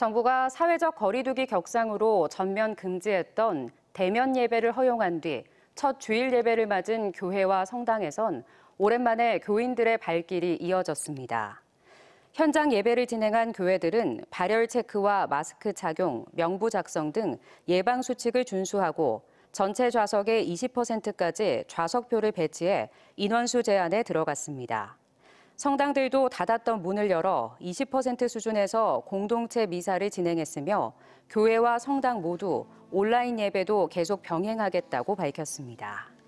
정부가 사회적 거리두기 격상으로 전면 금지했던 대면 예배를 허용한 뒤 첫 주일 예배를 맞은 교회와 성당에선 오랜만에 교인들의 발길이 이어졌습니다. 현장 예배를 진행한 교회들은 발열 체크와 마스크 착용, 명부 작성 등 예방 수칙을 준수하고 전체 좌석의 20%까지 좌석표를 배치해 인원수 제한에 들어갔습니다. 성당들도 닫았던 문을 열어 20% 수준에서 공동체 미사를 진행했으며 교회와 성당 모두 온라인 예배도 계속 병행하겠다고 밝혔습니다.